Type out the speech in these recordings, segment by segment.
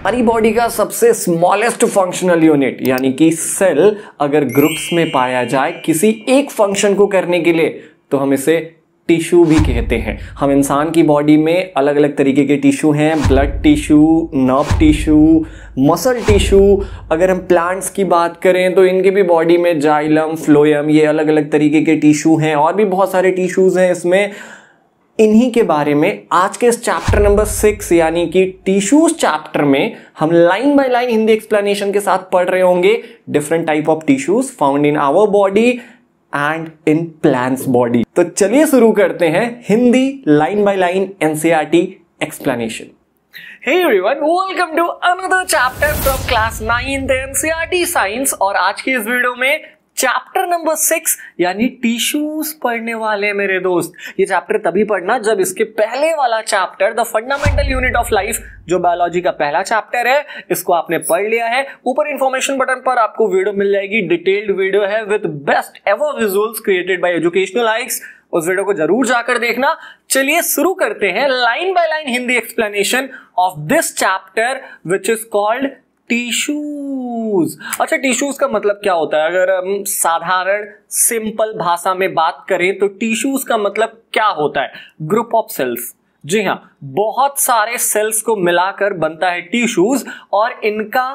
हमारी बॉडी का सबसे स्मॉलेस्ट फंक्शनल यूनिट यानी कि सेल अगर ग्रुप्स में पाया जाए किसी एक फंक्शन को करने के लिए तो हम इसे टिश्यू भी कहते हैं हम इंसान की बॉडी में अलग अलग तरीके के टिश्यू हैं blood tissue nerve tissue muscle tissue अगर हम प्लांट्स की बात करें तो इनके भी बॉडी में जाइलम फ्लोयम ये अलग अलग तरीके के टिश्यू हैं और भी बहुत सारे टिश्यूज़ हैं इसमें इन्हीं के बारे में आज के इस चैप्टर नंबर सिक्स यानी कि टिश्यूज चैप्टर में हम line by line Hindi explanation के साथ पढ़ रहे होंगे different type of tissues found in our body and in plants body तो चलिए शुरू करते हैं Hindi line by line NCERT explanation Hey everyone, welcome to another chapter from class 9th NCERT Science और आज की इस वीडियो में चैप्टर नंबर सिक्स यानी टिश्यूज पढ़ने वाले मेरे दोस्त ये चैप्टर तभी पढ़ना जब इसके पहले वाला chapter the fundamental unit of life जो बायोलॉजी का पहला चैप्टर है इसको आपने पढ़ लिया है ऊपर इंफॉर्मेशन बटन पर आपको वीडियो मिल जाएगी डिटेल्ड वीडियो है with best ever visuals created by educational likes उस वीडियो को जरूर जाकर देखना चलिए शुरू करते हैं line by line Hindi explanation of this chapter which is called tissues अच्छा टिश्यूज का मतलब क्या होता है अगर हम साधारण सिंपल भाषा में बात करें तो टिश्यूज का मतलब क्या होता है ग्रुप ऑफ सेल्स जी हाँ बहुत सारे सेल्स को मिलाकर बनता है टिश्यूज और इनका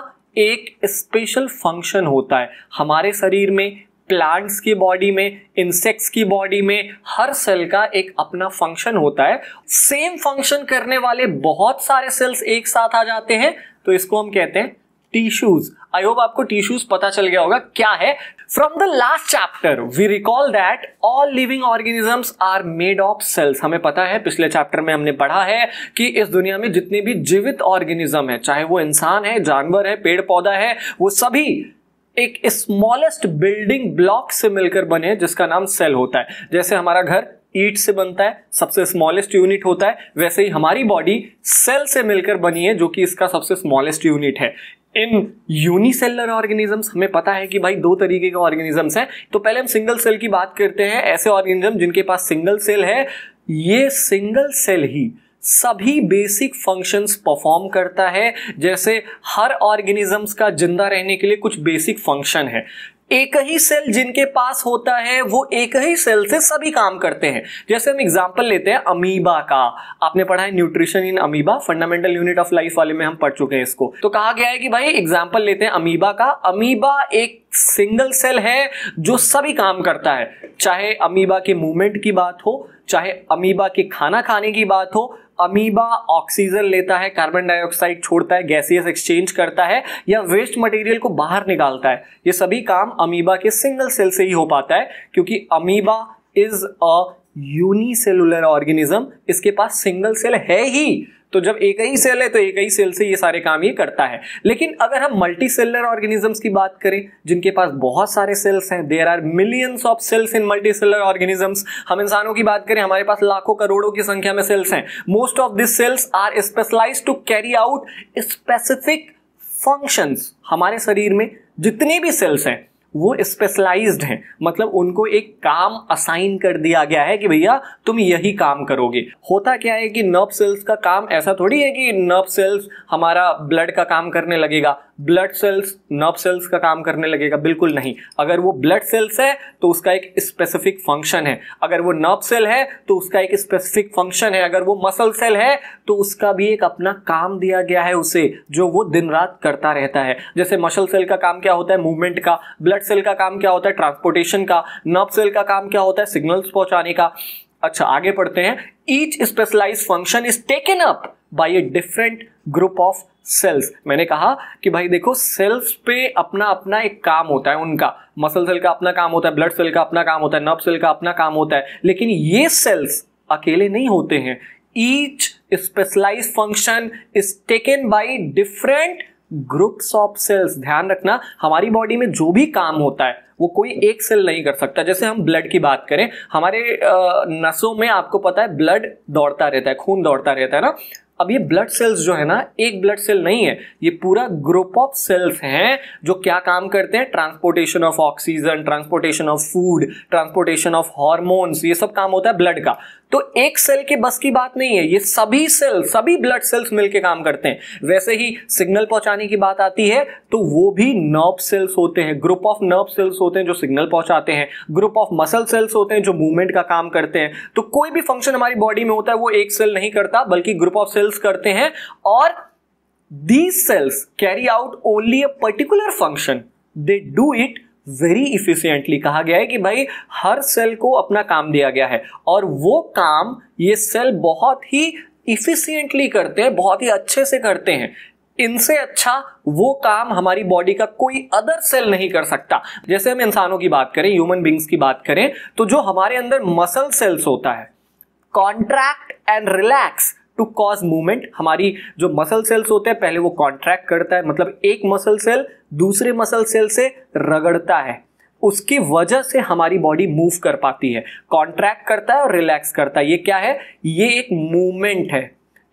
एक स्पेशल फंक्शन होता है हमारे शरीर में प्लांट्स की बॉडी में इंसेक्ट्स की बॉडी में हर सेल का एक अपना फंक्शन होता है सेम फंक्शन करने वाले बहुत सारे सेल्स एक साथ आ जाते हैं तो इसको हम कहते हैं टीशूज आई होप आपको टीशूज पता चल गया होगा क्या है from the last chapter we recall that all living organisms are made of cells हमें पता है पिछले चैप्टर में हमने पढ़ा है कि इस दुनिया में जितने भी जीवित ऑर्गेनिज्म है चाहे वो इंसान है जानवर है पेड़ पौधा है वो सभी एक स्मॉलेस्ट बिल्डिंग ब्लॉक से मिलकर बने जिसका नाम सेल होता है जैसे हमारा घर ईट से बनता है सबसे स्मॉलेस्ट यूनिट होता है वैसे ही हमारी बॉडी सेल से मिलकर बनी है जो कि इसका सबसे स्मॉलेस्ट यूनिट है इन यूनिसेलर ऑर्गेनिजम्स हमें पता है कि भाई दो तरीके के ऑर्गेनिजम्स हैं तो पहले हम सिंगल सेल की बात करते हैं ऐसे ऑर्गेनिज्म जिनके पास सिंगल सेल है ये सिंगल सेल ही सभी बेसिक फंक्शंस परफॉर्म करता है जैसे हर ऑर्गेनिजम्स का जिंदा रहने के लिए कुछ बेसिक फंक्शन है एक ही सेल जिनके पास होता है वो एक ही सेल से सभी काम करते हैं जैसे हम एग्जाम्पल लेते हैं अमीबा का आपने पढ़ा है nutrition in amoeba fundamental unit of life वाले में हम पढ़ चुके हैं इसको तो कहा गया है कि भाई एग्जाम्पल लेते हैं अमीबा का अमीबा एक सिंगल सेल है जो सभी काम करता है चाहे अमीबा के मूवमेंट की बात हो चाहे अमीबा के खाना खाने की बात हो अमीबा ऑक्सीजन लेता है कार्बन डाइऑक्साइड छोड़ता है गैसियस एक्सचेंज करता है या वेस्ट मटेरियल को बाहर निकालता है ये सभी काम अमीबा के सिंगल सेल से ही हो पाता है क्योंकि amoeba is a unicellular organism इसके पास सिंगल सेल है ही तो जब एक ही सेल है तो एक ही सेल से ये सारे काम ये करता है लेकिन अगर हम मल्टी सेलर ऑर्गेनिजम्स की बात करें जिनके पास बहुत सारे सेल्स हैं there are millions of cells in multicellular organisms हम इंसानों की बात करें हमारे पास लाखों करोड़ों की संख्या में सेल्स हैं most of this cells are specialise to carry out specific functions हमारे शरीर में जितने भी सेल्स हैं वो स्पेशलाइज्ड हैं मतलब उनको एक काम असाइन कर दिया गया है कि भैया तुम यही काम करोगे होता क्या है कि नर्व सेल्स का काम ऐसा थोड़ी है कि नर्व सेल्स हमारा ब्लड का काम करने लगेगा ब्लड सेल्स नर्व सेल्स का काम करने लगेगा बिल्कुल नहीं अगर वो ब्लड सेल्स है तो उसका एक स्पेसिफिक फंक्शन है अगर वो नर्व सेल है तो उसका एक स्पेसिफिक फंक्शन है अगर वो मसल सेल है तो उसका भी एक अपना काम दिया गया है उसे जो वो दिन रात करता रहता है जैसे मसल सेल का काम क्या होता है मूवमेंट का ब्लड सेल का काम क्या होता है ट्रांसपोर्टेशन का नर्व सेल का काम क्या होता है सिग्नल्स पहुंचाने का अच्छा आगे पढ़ते हैं each specialise function is taken up by a different group of cells मैंने कहा कि भाई देखो सेल्स पे अपना अपना एक काम होता है उनका मसल सेल का अपना काम होता है ब्लड सेल का अपना काम होता है नर्व सेल का अपना काम होता है लेकिन ये सेल्स अकेले नहीं होते हैं each specialise function is taken by different groups of cells ध्यान रखना हमारी बॉडी में जो भी काम होता है वो कोई एक सेल नहीं कर सकता जैसे हम ब्लड की बात करें हमारे नसों में आपको पता है ब्लड दौड़ता रहता है खून दौड़ता रहता है ना अब ये ब्लड सेल्स जो है ना एक ब्लड सेल नहीं है ये पूरा ग्रुप ऑफ सेल्स हैं जो क्या काम करते हैं transportation of oxygen transportation of food transportation of hormones ये सब काम होता है ब्लड का तो एक सेल के बस की बात नहीं है ये सभी सेल सभी ब्लड सेल्स मिलकर काम करते हैं वैसे ही सिग्नल पहुंचाने की बात आती है तो वो भी नर्व सेल्स होते हैं ग्रुप ऑफ नर्व सेल्स होते हैं जो सिग्नल पहुंचाते हैं ग्रुप ऑफ मसल सेल्स होते हैं जो मूवमेंट का काम करते हैं तो कोई भी फंक्शन हमारी बॉडी में होता है वो एक सेल नहीं करता बल्कि ग्रुप ऑफ सेल्स करते हैं और these cells carry out only a particular function they do it very efficiently कहा गया है कि भाई हर सेल को अपना काम दिया गया है और वो काम ये सेल बहुत ही इफिशियंटली करते हैं बहुत ही अच्छे से करते हैं इनसे अच्छा वो काम हमारी बॉडी का कोई अदर सेल नहीं कर सकता जैसे हम इंसानों की बात करें ह्यूमन बींग्स की बात करें तो जो हमारे अंदर मसल सेल्स होता है contract and relax to cause movement हमारी जो मसल सेल्स होते हैं पहले वो कॉन्ट्रैक्ट करता है मतलब एक मसल सेल दूसरे मसल सेल से रगड़ता है उसकी वजह से हमारी बॉडी मूव कर पाती है कॉन्ट्रैक्ट करता है और रिलैक्स करता है ये क्या है ये एक मूवमेंट है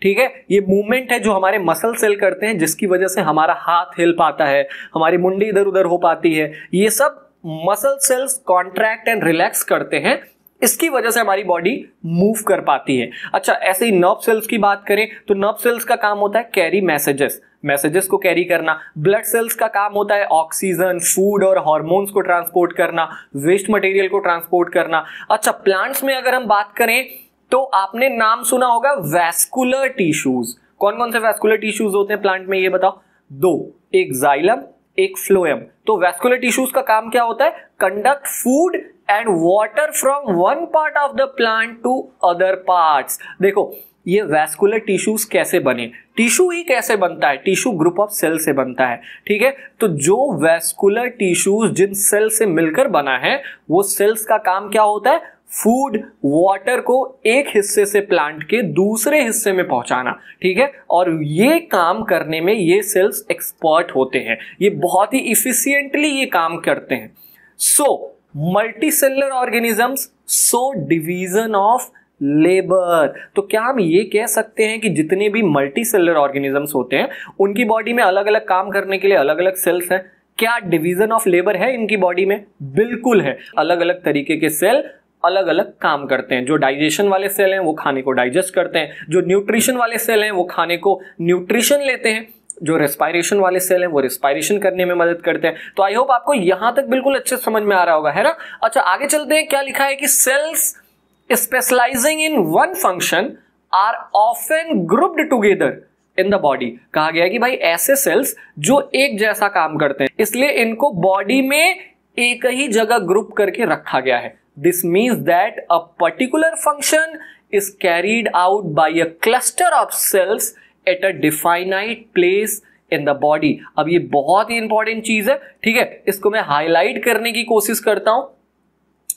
ठीक है ये मूवमेंट है जो हमारे मसल सेल करते हैं जिसकी वजह से हमारा हाथ हिल पाता है हमारी मुंडी इधर उधर हो पाती है ये सब muscle cells contract and relax करते हैं इसकी वजह से हमारी बॉडी मूव कर पाती है अच्छा ऐसे ही नर्व सेल्स की बात करें तो नर्व सेल्स का काम होता है कैरी मैसेजेस मैसेजेस को कैरी करना ब्लड सेल्स का काम होता है ऑक्सीजन फूड और हॉर्मोन्स को ट्रांसपोर्ट करना वेस्ट मटेरियल को ट्रांसपोर्ट करना अच्छा प्लांट्स में अगर हम बात करें तो आपने नाम सुना होगा वैस्कुलर टिश्यूज कौन कौन से वैस्कुलर टिश्यूज होते हैं प्लांट में ये बताओ दो एक जाइलम एक फ्लोएम तो वैस्कुलर टिश्यूज का काम क्या होता है conduct food and water from one part of the plant to other parts देखो ये वैस्कुलर टिश्यूज कैसे बने टिश्यू ही कैसे बनता है टिश्यू ग्रुप ऑफ सेल से बनता है ठीक है तो जो वैस्कुलर टिश्यूज जिन सेल से मिलकर बना है वो सेल्स का काम क्या होता है फूड वाटर को एक हिस्से से प्लांट के दूसरे हिस्से में पहुंचाना ठीक है और ये काम करने में ये सेल्स एक्सपर्ट होते हैं ये बहुत ही इफिशियंटली ये काम करते हैं so multicellular organisms so division of labour तो क्या हम ये कह सकते हैं कि जितने भी मल्टी सेलर ऑर्गेनिजम्स होते हैं उनकी बॉडी में अलग अलग काम करने के लिए अलग अलग सेल्स हैं क्या डिवीजन ऑफ लेबर है इनकी बॉडी में बिल्कुल है अलग अलग तरीके के सेल अलग अलग काम करते हैं जो डाइजेशन वाले सेल हैं वो खाने को डाइजेस्ट करते हैं जो न्यूट्रिशन वाले सेल हैं वो खाने को न्यूट्रिशन लेते हैं जो रेस्पायरेशन वाले सेल हैं वो रेस्पायरेशन करने में मदद करते हैं तो आई होप आपको यहां तक बिल्कुल अच्छे समझ में आ रहा होगा है ना अच्छा आगे चलते हैं क्या लिखा है कि cells specialising in one function are often grouped together in the body कहा गया कि भाई ऐसे सेल्स जो एक जैसा काम करते हैं इसलिए इनको बॉडी में एक ही जगह ग्रुप करके रखा गया है this means that a particular function is carried out by a cluster of cells at a definite place in the body अब ये बहुत ही इंपॉर्टेंट चीज है ठीक है इसको मैं हाईलाइट करने की कोशिश करता हूं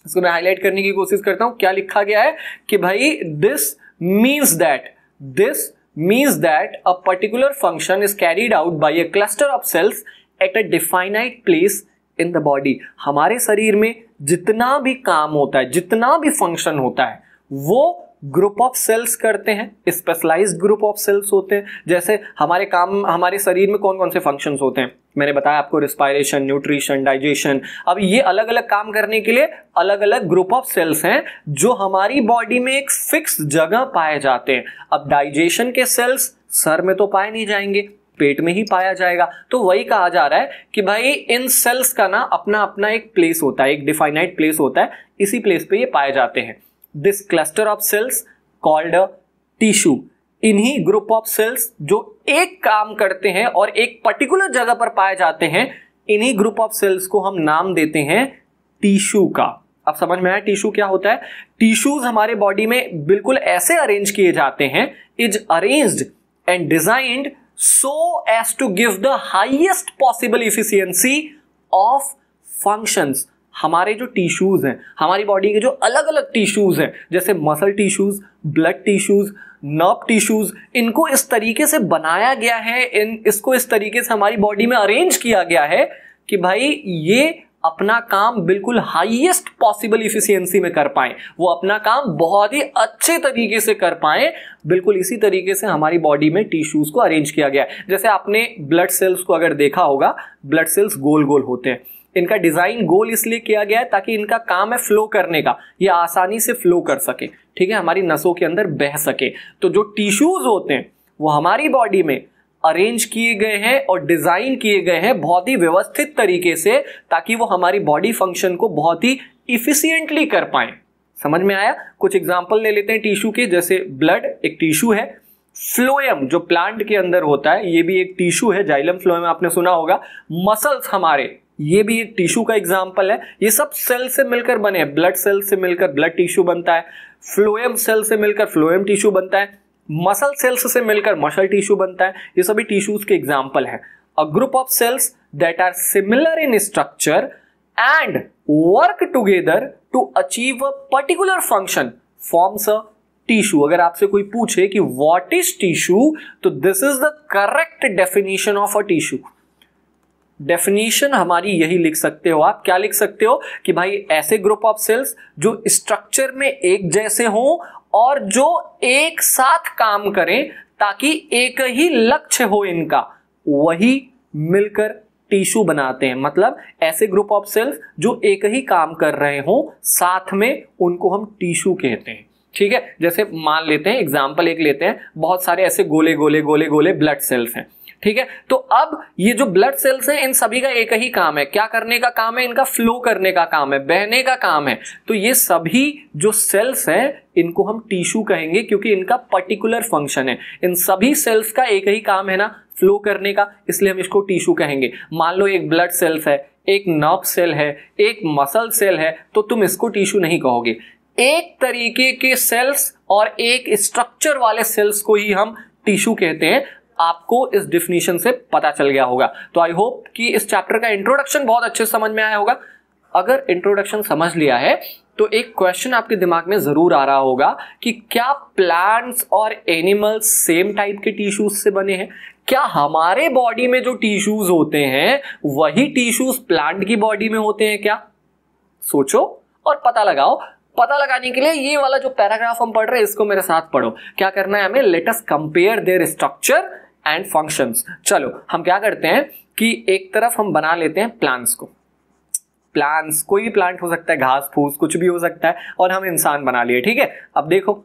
इसको मैं हाईलाइट करने की कोशिश करता हूं क्या लिखा गया है कि भाई this means that this means that a particular function is carried out by a cluster of cells at a definite place in the body हमारे शरीर में जितना भी काम होता है जितना भी फंक्शन होता है वो ग्रुप ऑफ सेल्स करते हैं स्पेशलाइज ग्रुप ऑफ सेल्स होते हैं जैसे हमारे काम हमारे शरीर में कौन कौन से फंक्शंस होते हैं मैंने बताया आपको रिस्पायरेशन न्यूट्रिशन डाइजेशन अब ये अलग अलग काम करने के लिए अलग अलग ग्रुप ऑफ सेल्स हैं जो हमारी बॉडी में एक फिक्स जगह पाए जाते हैं अब डाइजेशन के सेल्स सर में तो पाए नहीं जाएंगे पेट में ही पाया जाएगा तो वही कहा जा रहा है कि भाई इन सेल्स का ना अपना अपना एक प्लेस होता है एक डिफाइनाइट प्लेस होता है इसी प्लेस पे ये पाए जाते हैं this cluster of cells called tissue इन्हीं ग्रुप ऑफ सेल्स जो एक काम करते हैं और एक पर्टिकुलर जगह पर पाए जाते हैं इन्हीं ग्रुप ऑफ सेल्स को हम नाम देते हैं टिश्यू का अब समझ में आया टिश्यू क्या होता है टिश्यूज हमारे बॉडी में बिल्कुल ऐसे अरेंज किए जाते हैं is arranged and designed so as to give the highest possible efficiency of functions हमारे जो टिश्यूज़ हैं हमारी बॉडी के जो अलग अलग टिश्यूज़ हैं जैसे muscle tissues blood tissues nerve tissues इनको इस तरीके से बनाया गया है इन इसको इस तरीके से हमारी बॉडी में अरेंज किया गया है कि भाई ये अपना काम बिल्कुल हाईएस्ट पॉसिबल इफिशियंसी में कर पाए वो अपना काम बहुत ही अच्छे तरीके से कर पाए बिल्कुल इसी तरीके से हमारी बॉडी में टिश्यूज को अरेंज किया गया है जैसे आपने ब्लड सेल्स को अगर देखा होगा ब्लड सेल्स गोल गोल होते हैं इनका डिजाइन गोल इसलिए किया गया है ताकि इनका काम है फ्लो करने का ये आसानी से फ्लो कर सके ठीक है हमारी नसों के अंदर बह सके तो जो टिश्यूज होते हैं वो हमारी बॉडी में अरेंज किए गए हैं और डिज़ाइन किए गए हैं बहुत ही व्यवस्थित तरीके से ताकि वो हमारी बॉडी फंक्शन को बहुत ही इफिशियंटली कर पाए समझ में आया कुछ एग्जाम्पल ले लेते हैं टिश्यू के जैसे ब्लड एक टिश्यू है फ्लोएम जो प्लांट के अंदर होता है ये भी एक टिश्यू है जाइलम फ्लोएम आपने सुना होगा मसल्स हमारे ये भी एक टिश्यू का एग्जाम्पल है ये सब सेल से मिलकर बने हैं ब्लड सेल से मिलकर ब्लड टिश्यू बनता है फ्लोएम सेल से मिलकर फ्लोएम टिश्यू बनता है मसल सेल्स से मिलकर मसल टिश्यू बनता है ये सभी टिश्यूज के एग्जाम्पल है a group of cells that are similar in structure and work together to achieve a particular function forms a tissue अगर आपसे कोई पूछे कि वॉट इज टिश्यू तो this is the correct definition of a tissue definition हमारी यही लिख सकते हो आप क्या लिख सकते हो कि भाई ऐसे ग्रुप ऑफ सेल्स जो स्ट्रक्चर में एक जैसे हों और जो एक साथ काम करें ताकि एक ही लक्ष्य हो इनका वही मिलकर टिश्यू बनाते हैं मतलब ऐसे ग्रुप ऑफ सेल्स जो एक ही काम कर रहे हों साथ में उनको हम टिश्यू कहते हैं ठीक है जैसे मान लेते हैं एग्जाम्पल एक लेते हैं बहुत सारे ऐसे गोले गोले गोले गोले ब्लड सेल्स हैं ठीक है तो अब ये जो ब्लड सेल्स हैं इन सभी का एक ही काम है क्या करने का काम है इनका फ्लो करने का काम है बहने का काम है तो ये सभी जो सेल्स हैं इनको हम टिश्यू कहेंगे क्योंकि इनका पर्टिकुलर फंक्शन है इन सभी सेल्स का एक ही काम है ना फ्लो करने का इसलिए हम इसको टिश्यू कहेंगे मान लो एक ब्लड सेल्स है एक नर्व सेल है एक मसल सेल है तो तुम इसको टिश्यू नहीं कहोगे एक तरीके के सेल्स और एक स्ट्रक्चर वाले सेल्स को ही हम टिश्यू कहते हैं आपको इस डिफिनेशन से पता चल गया होगा तो आई होप कि इस चैप्टर का इंट्रोडक्शन बहुत अच्छे समझ में आया होगा अगर इंट्रोडक्शन समझ लिया है तो एक क्वेश्चन आपके दिमाग में ज़रूर आ रहा होगा कि क्या प्लांट्स और एनिमल्स सेम टाइप के टिश्यूज से बने हैं क्या हमारे बॉडी में जो टिश्यूज होते हैं वही टिश्यूज प्लांट की बॉडी में होते हैं क्या सोचो और पता लगाओ पता लगाने के लिए ये वाला जो पैराग्राफ हम पढ़ रहे हैं इसको मेरे साथ पढ़ो क्या करना है हमें let's compare their structure and functions चलो हम क्या करते हैं कि एक तरफ हम बना लेते हैं प्लांट्स को प्लांट्स कोई भी प्लांट हो सकता है घास फूस कुछ भी हो सकता है और हम इंसान बना लिए ठीक है अब देखो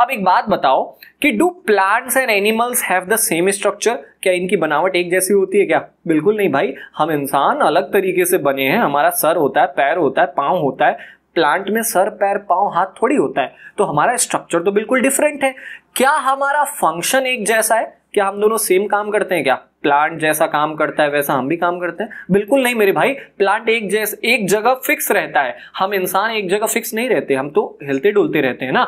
अब एक बात बताओ कि do plants and animals have the same structure क्या इनकी बनावट एक जैसी होती है क्या बिल्कुल नहीं भाई हम इंसान अलग तरीके से बने हैं हमारा सर होता है पैर होता है पांव होता है प्लांट में सर पैर पांव हाथ थोड़ी होता है तो हमारा स्ट्रक्चर तो बिल्कुल डिफरेंट है क्या हमारा फंक्शन एक जैसा है क्या हम दोनों सेम काम करते हैं क्या प्लांट जैसा काम करता है वैसा हम भी काम करते हैं बिल्कुल नहीं मेरे भाई प्लांट एक जैस एक जगह फिक्स रहता है हम इंसान एक जगह फिक्स नहीं रहते हम तो हिलते डुलते रहते हैं ना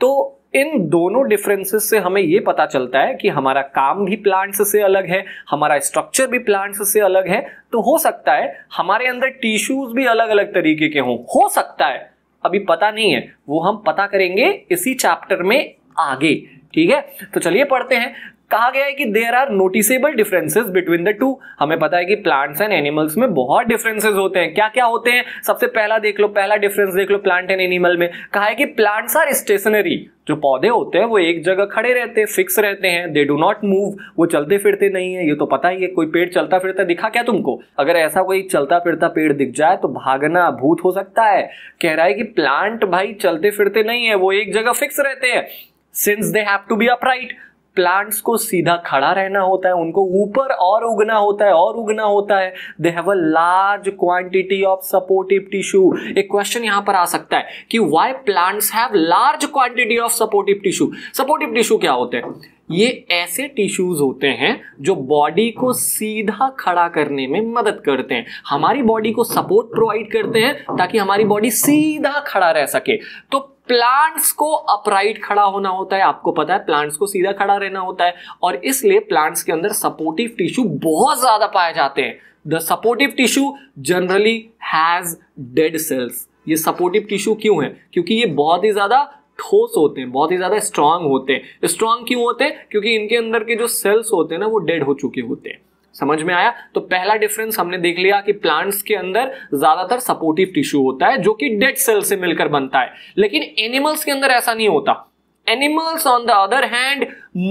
तो इन दोनों डिफरेंसेस से हमें यह पता चलता है कि हमारा काम भी प्लांट्स से अलग है हमारा स्ट्रक्चर भी प्लांट्स से अलग है तो हो सकता है हमारे अंदर टिश्यूज भी अलग अलग तरीके के हों हो सकता है अभी पता नहीं है वो हम पता करेंगे इसी चैप्टर में आगे ठीक है तो चलिए पढ़ते हैं कहा गया है कि there are noticeable differences between the two हमें पता है कि प्लांट्स एंड एनिमल्स में बहुत डिफरेंसेस होते हैं क्या क्या होते हैं सबसे पहला देख लो पहला डिफरेंस देख लो प्लांट एंड एनिमल में कहा है कि प्लांट्स आर स्टेशनरी जो पौधे होते हैं वो एक जगह खड़े रहते हैं फिक्स रहते हैं दे डू नॉट मूव वो चलते फिरते नहीं है ये तो पता ही है कोई पेड़ चलता फिरता दिखा क्या तुमको अगर ऐसा कोई चलता फिरता पेड़ दिख जाए तो भागना भूत हो सकता है कह रहा है कि प्लांट भाई चलते फिरते नहीं है वो एक जगह फिक्स रहते हैं since they have to be upright plants को सीधा खड़ा रहना होता है उनको ऊपर और उगना होता है और उगना होता है they have a large quantity of supportive tissue एक क्वेश्चन यहां पर आ सकता है कि why plants have large quantity of supportive tissue supportive tissue क्या होते हैं ये ऐसे टिश्यूज होते हैं जो बॉडी को सीधा खड़ा करने में मदद करते हैं हमारी बॉडी को सपोर्ट प्रोवाइड करते हैं ताकि हमारी बॉडी सीधा खड़ा रह सके तो प्लांट्स को अपराइट खड़ा होना होता है आपको पता है प्लांट्स को सीधा खड़ा रहना होता है और इसलिए प्लांट्स के अंदर सपोर्टिव टिश्यू बहुत ज्यादा पाए जाते हैं the supportive tissue generally has dead cells ये सपोर्टिव टिश्यू क्यों है क्योंकि ये बहुत ही ज्यादा ठोस होते हैं बहुत ही ज्यादा स्ट्रांग होते हैं स्ट्रांग क्यों होते हैं क्योंकि इनके अंदर के जो सेल्स होते हैं ना वो डेड हो चुके होते हैं समझ में आया तो पहला डिफरेंस हमने देख लिया कि प्लांट्स के अंदर ज्यादातर सपोर्टिव टिश्यू होता है जो कि डेड सेल से मिलकर बनता है लेकिन एनिमल्स के अंदर ऐसा नहीं होता animals on the other hand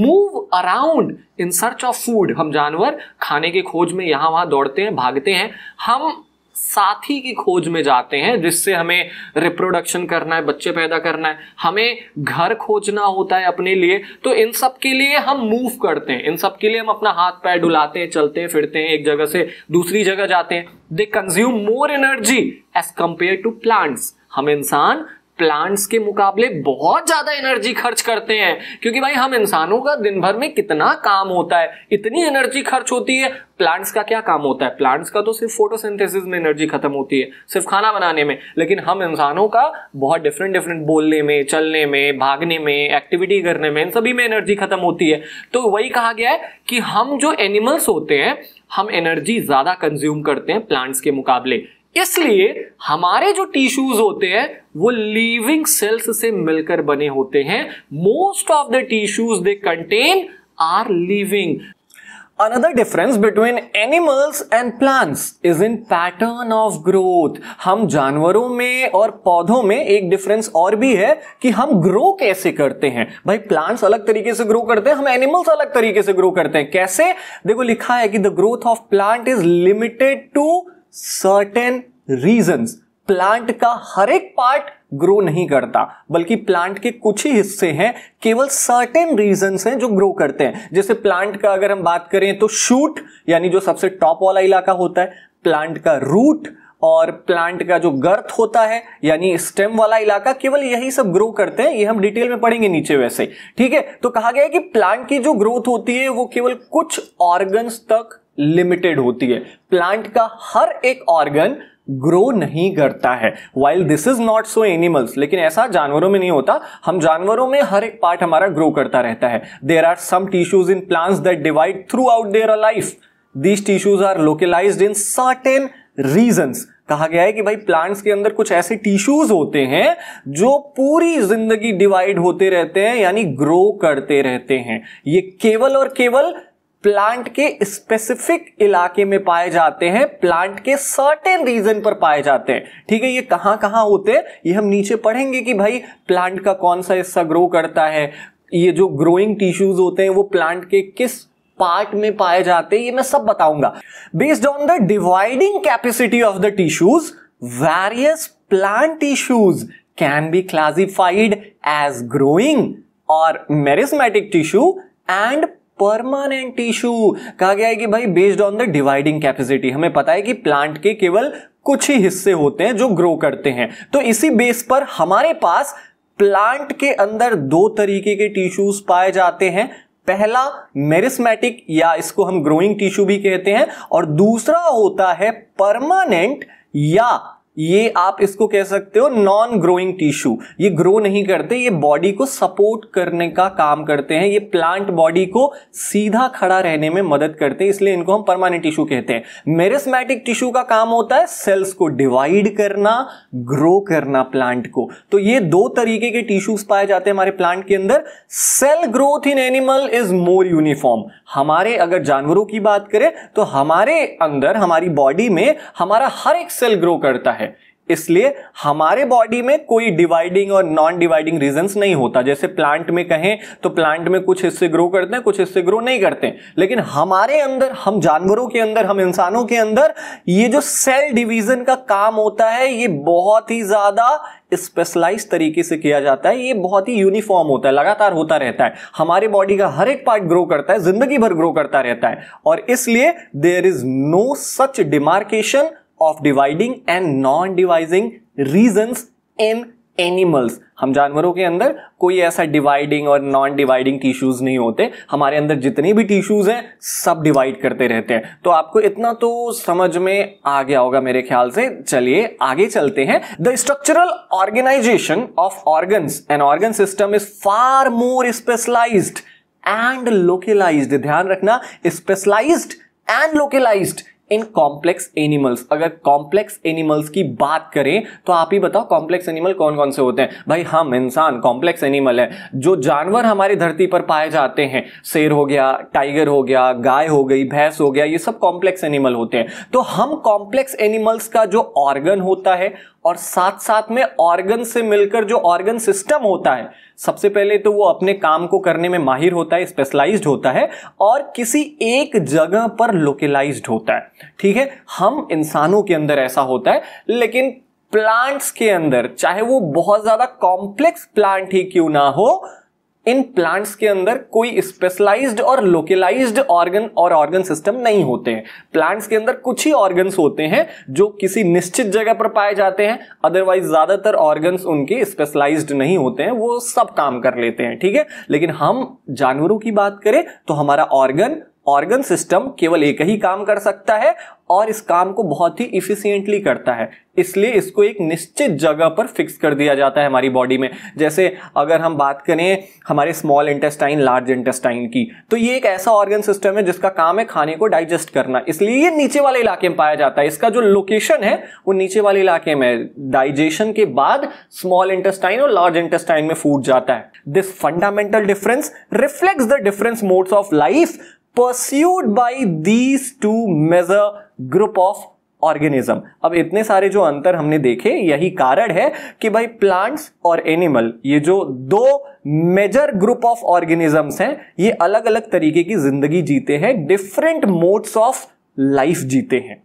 move around in search of food हम जानवर खाने के खोज में यहां वहां दौड़ते हैं भागते हैं हम साथी की खोज में जाते हैं जिससे हमें रिप्रोडक्शन करना है बच्चे पैदा करना है हमें घर खोजना होता है अपने लिए तो इन सब के लिए हम मूव करते हैं इन सब के लिए हम अपना हाथ पैर डुलाते हैं चलते हैं फिरते हैं एक जगह से दूसरी जगह जाते हैं they consume more energy as compared to plants हम इंसान प्लांट्स के मुकाबले बहुत ज्यादा एनर्जी खर्च करते हैं क्योंकि भाई हम इंसानों का दिन भर में कितना काम होता है इतनी एनर्जी खर्च होती है प्लांट्स का क्या काम होता है प्लांट्स का तो सिर्फ फोटोसिंथेसिस में एनर्जी खत्म होती है सिर्फ खाना बनाने में लेकिन हम इंसानों का बहुत डिफरेंट डिफरेंट बोलने में चलने में भागने में एक्टिविटी करने में इन सभी में एनर्जी खत्म होती है तो वही कहा गया है कि हम जो एनिमल्स होते हैं हम एनर्जी ज़्यादा कंज्यूम करते हैं प्लांट्स के मुकाबले इसलिए हमारे जो टिश्यूज होते हैं वो लिविंग सेल्स से मिलकर बने होते हैं most of the tissues they contain are living another difference between animals and plants is in pattern of growth हम जानवरों में और पौधों में एक डिफरेंस और भी है कि हम ग्रो कैसे करते हैं भाई प्लांट्स अलग तरीके से ग्रो करते हैं हम एनिमल्स अलग तरीके से ग्रो करते हैं कैसे देखो लिखा है कि the growth of plant is limited to certain regions plant का हर एक पार्ट ग्रो नहीं करता बल्कि प्लांट के कुछ ही हिस्से हैं केवल सर्टेन रीजंस हैं जो ग्रो करते हैं जैसे प्लांट का अगर हम बात करें तो शूट यानी जो सबसे टॉप वाला इलाका होता है प्लांट का रूट और प्लांट का जो गर्थ होता है यानी स्टेम वाला इलाका केवल यही सब ग्रो करते हैं ये हम डिटेल में पढ़ेंगे नीचे वैसे ठीक है तो कहा गया है कि प्लांट की जो ग्रोथ होती है वो केवल कुछ ऑर्गन्स तक लिमिटेड होती है प्लांट का हर एक ऑर्गन ग्रो नहीं करता है while this is not so animals लेकिन ऐसा जानवरों में नहीं होता हम जानवरों में हर एक पार्ट हमारा ग्रो करता रहता है there are some tissues in plants that divide throughout their life these tissues are localise in certain regions कहा गया है कि भाई प्लांट्स के अंदर कुछ ऐसे टिश्यूज होते हैं जो पूरी जिंदगी डिवाइड होते रहते हैं यानी ग्रो करते रहते हैं ये केवल और केवल प्लांट के स्पेसिफिक इलाके में पाए जाते हैं प्लांट के सर्टेन रीजन पर पाए जाते हैं ठीक है ये कहां कहां होते हैं ये हम नीचे पढ़ेंगे कि भाई प्लांट का कौन सा हिस्सा ग्रो करता है ये जो ग्रोइंग टिश्यूज होते हैं वो प्लांट के किस पार्ट में पाए जाते हैं ये मैं सब बताऊंगा based on the dividing capacity of the tissues various plant tissues can be classified as growing और meristematic tissue and permanent tissue कहा गया है कि भाई based on the dividing capacity हमें पता है कि प्लांट के केवल कुछ ही हिस्से होते हैं जो ग्रो करते हैं तो इसी बेस पर हमारे पास प्लांट के अंदर दो तरीके के टिश्यूज पाए जाते हैं पहला मेरिस्मेटिक या इसको हम ग्रोइंग टिश्यू भी कहते हैं और दूसरा होता है परमानेंट या ये आप इसको कह सकते हो नॉन ग्रोइंग टिश्यू ये ग्रो नहीं करते ये बॉडी को सपोर्ट करने का काम करते हैं ये प्लांट बॉडी को सीधा खड़ा रहने में मदद करते हैं इसलिए इनको हम परमानेंट टिश्यू कहते हैं मेरिस्मैटिक टिश्यू का काम होता है सेल्स को डिवाइड करना ग्रो करना प्लांट को तो ये दो तरीके के टिश्यूज पाए जाते हैं हमारे प्लांट के अंदर cell growth in animal is more uniform हमारे अगर जानवरों की बात करें तो हमारे अंदर हमारी बॉडी में हमारा हर एक सेल ग्रो करता है इसलिए हमारे बॉडी में कोई डिवाइडिंग और नॉन डिवाइडिंग रीजंस नहीं होता जैसे प्लांट में कहें तो प्लांट में कुछ हिस्से ग्रो करते हैं कुछ हिस्से ग्रो नहीं करते लेकिन हमारे अंदर हम जानवरों के अंदर हम इंसानों के अंदर ये जो सेल डिवीजन का काम होता है ये बहुत ही ज्यादा स्पेशलाइज तरीके से किया जाता है ये बहुत ही यूनिफॉर्म होता है लगातार होता रहता है हमारे बॉडी का हर एक पार्ट ग्रो करता है जिंदगी भर ग्रो करता रहता है और इसलिए there is no such demarcation of dividing and non dividing region in animals हम जानवरों के अंदर कोई ऐसा डिवाइडिंग और नॉन डिवाइडिंग टिश्यूज नहीं होते हमारे अंदर जितने भी टिश्यूज हैं सब डिवाइड करते रहते हैं तो आपको इतना तो समझ में आ गया होगा मेरे ख्याल से चलिए आगे चलते हैं the structural organisation of organ and organ system is far more specialised and localised ध्यान रखना specialised and localised in complex animals अगर कॉम्प्लेक्स एनिमल्स की बात करें तो आप ही बताओ कॉम्प्लेक्स एनिमल कौन कौन से होते हैं भाई हम इंसान कॉम्प्लेक्स एनिमल है जो जानवर हमारी धरती पर पाए जाते हैं शेर हो गया टाइगर हो गया गाय हो गई भैंस हो गया ये सब कॉम्प्लेक्स एनिमल होते हैं तो हम कॉम्प्लेक्स एनिमल्स का जो ऑर्गन होता है और साथ साथ में ऑर्गन से मिलकर जो ऑर्गन सिस्टम होता है सबसे पहले तो वो अपने काम को करने में माहिर होता है स्पेशलाइज्ड होता है और किसी एक जगह पर लोकलाइज्ड होता है ठीक है हम इंसानों के अंदर ऐसा होता है लेकिन प्लांट्स के अंदर चाहे वो बहुत ज़्यादा कॉम्प्लेक्स प्लांट ही क्यों ना हो इन प्लांट्स के अंदर कोई स्पेशलाइज्ड और लोकलाइज्ड ऑर्गन और ऑर्गन सिस्टम नहीं होते हैं प्लांट्स के अंदर कुछ ही ऑर्गन्स होते हैं जो किसी निश्चित जगह पर पाए जाते हैं अदरवाइज ज्यादातर ऑर्गन्स उनके स्पेशलाइज्ड नहीं होते हैं वो सब काम कर लेते हैं ठीक है लेकिन हम जानवरों की बात करें तो हमारा ऑर्गन ऑर्गन सिस्टम केवल एक ही काम कर सकता है और इस काम को बहुत ही इफिशियंटली करता है इसलिए इसको एक निश्चित जगह पर फिक्स कर दिया जाता है हमारी बॉडी में जैसे अगर हम बात करें हमारे स्मॉल इंटेस्टाइन लार्ज इंटेस्टाइन की तो ये एक ऐसा ऑर्गन सिस्टम है जिसका काम है खाने को डाइजेस्ट करना इसलिए ये नीचे वाले इलाके में पाया जाता है इसका जो लोकेशन है वो नीचे वाले इलाके में डाइजेशन के बाद स्मॉल इंटेस्टाइन और लार्ज इंटेस्टाइन में फूट जाता है this fundamental difference reflect the difference modes of life pursued by these two major group of organism अब इतने सारे जो अंतर हमने देखे यही कारण है कि भाई प्लांट्स और एनिमल ये जो दो मेजर ग्रुप ऑफ ऑर्गेनिजम्स हैं ये अलग अलग तरीके की जिंदगी जीते हैं डिफरेंट मोड्स ऑफ लाइफ जीते हैं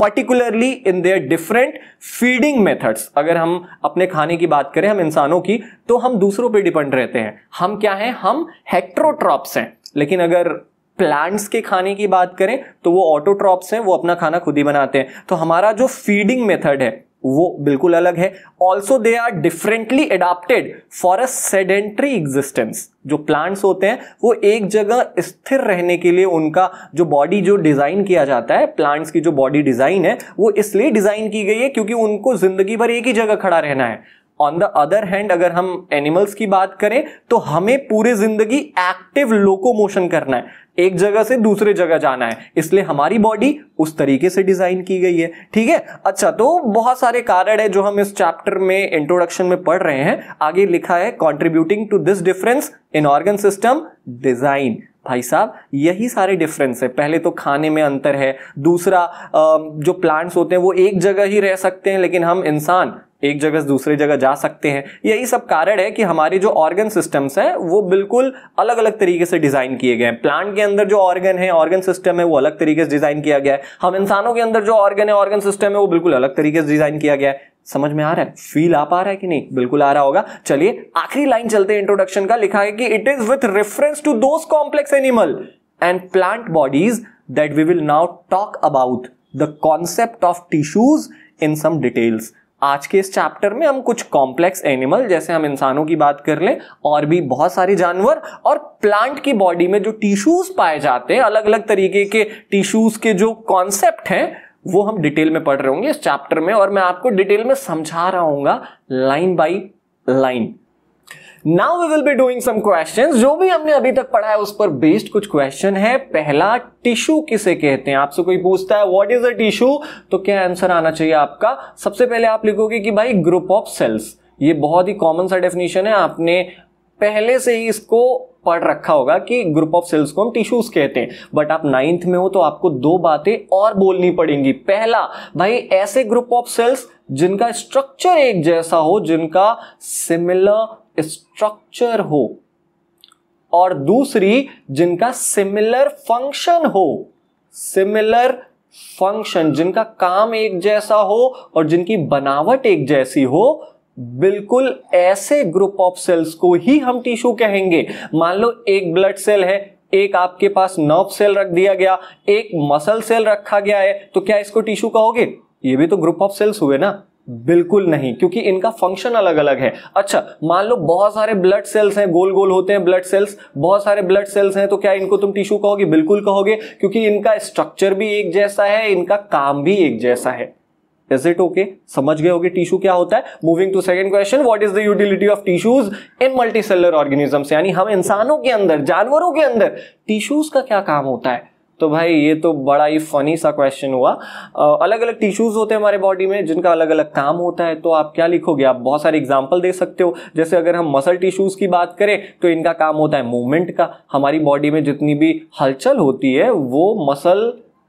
particularly in their different feeding methods अगर हम अपने खाने की बात करें हम इंसानों की तो हम दूसरों पे डिपेंड रहते हैं हम क्या हैं हम हेक्ट्रोट्रॉप्स हैं लेकिन अगर प्लांट्स के खाने की बात करें तो वो ऑटोट्रॉप्स हैं वो अपना खाना खुद ही बनाते हैं तो हमारा जो फीडिंग मेथड है वो बिल्कुल अलग है also they are differently adapted for a sedentary existence जो प्लांट्स होते हैं वो एक जगह स्थिर रहने के लिए उनका जो बॉडी जो डिज़ाइन किया जाता है प्लांट्स की जो बॉडी डिज़ाइन है वो इसलिए डिज़ाइन की गई है क्योंकि उनको ज़िंदगी भर एक ही जगह खड़ा रहना है ऑन द अदर हैंड अगर हम एनिमल्स की बात करें तो हमें पूरे जिंदगी एक्टिव लोकोमोशन करना है एक जगह से दूसरे जगह जाना है इसलिए हमारी बॉडी उस तरीके से डिजाइन की गई है ठीक है अच्छा तो बहुत सारे कारण है जो हम इस चैप्टर में इंट्रोडक्शन में पढ़ रहे हैं आगे लिखा है contributing to this difference in organ system design भाई साहब यही सारे डिफरेंस है पहले तो खाने में अंतर है दूसरा जो प्लांट्स होते हैं वो एक जगह ही रह सकते हैं लेकिन हम इंसान एक जगह से दूसरे जगह जा सकते हैं यही सब कारण है कि हमारे जो ऑर्गन सिस्टम्स हैं वो बिल्कुल अलग अलग तरीके से डिजाइन किए गए हैं प्लांट के अंदर जो ऑर्गन है ऑर्गन सिस्टम है वो अलग तरीके से डिजाइन किया गया है हम इंसानों के अंदर जो ऑर्गन है ऑर्गन सिस्टम है वो बिल्कुल अलग तरीके से डिजाइन किया गया है समझ में आ रहा है फील आ पा रहा है कि नहीं बिल्कुल आ रहा होगा चलिए आखिरी लाइन चलते हैं इंट्रोडक्शन का लिखा है कि it is with reference to those complex animal and plant bodies that we will now talk about the concept of tissues in some details आज के इस चैप्टर में हम कुछ कॉम्प्लेक्स एनिमल जैसे हम इंसानों की बात कर लें और भी बहुत सारे जानवर और प्लांट की बॉडी में जो टिश्यूज पाए जाते हैं अलग अलग तरीके के टिश्यूज के जो कॉन्सेप्ट हैं वो हम डिटेल में पढ़ रहे होंगे इस चैप्टर में और मैं आपको डिटेल में समझा रहा हूँ line by line now we will be doing some questions जो भी हमने अभी तक पढ़ा है उस पर बेस्ड कुछ क्वेश्चन है पहला टिश्यू किसे कहते हैं आपसे कोई पूछता है वॉट इज अ टिश्यू तो क्या आंसर आना चाहिए आपका सबसे पहले आप लिखोगे कि भाई ग्रुप ऑफ सेल्स ये बहुत ही कॉमन सा डेफिनेशन है आपने पहले से ही इसको पढ़ रखा होगा कि ग्रुप ऑफ सेल्स को हम टिश्यूज कहते हैं बट आप नाइन्थ में हो तो आपको दो बातें और बोलनी पड़ेंगी पहला भाई ऐसे ग्रुप ऑफ सेल्स जिनका स्ट्रक्चर एक जैसा हो जिनका सिमिलर स्ट्रक्चर हो और दूसरी जिनका सिमिलर फंक्शन हो सिमिलर फंक्शन जिनका काम एक जैसा हो और जिनकी बनावट एक जैसी हो बिल्कुल ऐसे ग्रुप ऑफ सेल्स को ही हम टिश्यू कहेंगे मान लो एक ब्लड सेल है एक आपके पास नर्व सेल रख दिया गया एक मसल सेल रखा गया है तो क्या इसको टिश्यू कहोगे ये भी तो ग्रुप ऑफ सेल्स हुए ना बिल्कुल नहीं क्योंकि इनका फंक्शन अलग अलग है अच्छा मान लो बहुत सारे ब्लड सेल्स हैं गोल गोल होते हैं ब्लड सेल्स बहुत सारे ब्लड सेल्स हैं तो क्या इनको तुम टिश्यू कहोगे बिल्कुल कहोगे क्योंकि इनका स्ट्रक्चर भी एक जैसा है इनका काम भी एक जैसा है इज इट ओके समझ गए होगे टिश्यू क्या होता है moving to second question what is the utility of tissues in multicellular organisms यानी हम इंसानों के अंदर जानवरों के अंदर टिश्यूज का क्या काम होता है तो भाई ये तो बड़ा ही फनी सा क्वेश्चन हुआ अलग अलग टिश्यूज़ होते हैं हमारे बॉडी में जिनका अलग अलग काम होता है तो आप क्या लिखोगे आप बहुत सारे एग्जांपल दे सकते हो जैसे अगर हम मसल टिश्यूज़ की बात करें तो इनका काम होता है मूवमेंट का हमारी बॉडी में जितनी भी हलचल होती है वो मसल